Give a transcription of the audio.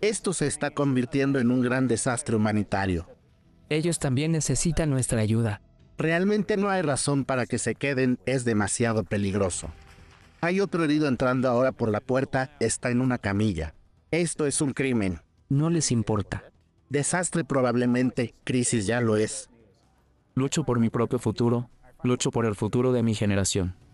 Esto se está convirtiendo en un gran desastre humanitario. Ellos también necesitan nuestra ayuda. Realmente no hay razón para que se queden, es demasiado peligroso. Hay otro herido entrando ahora por la puerta, está en una camilla. Esto es un crimen. No les importa. Desastre probablemente, crisis ya lo es. Lucho por mi propio futuro, lucho por el futuro de mi generación.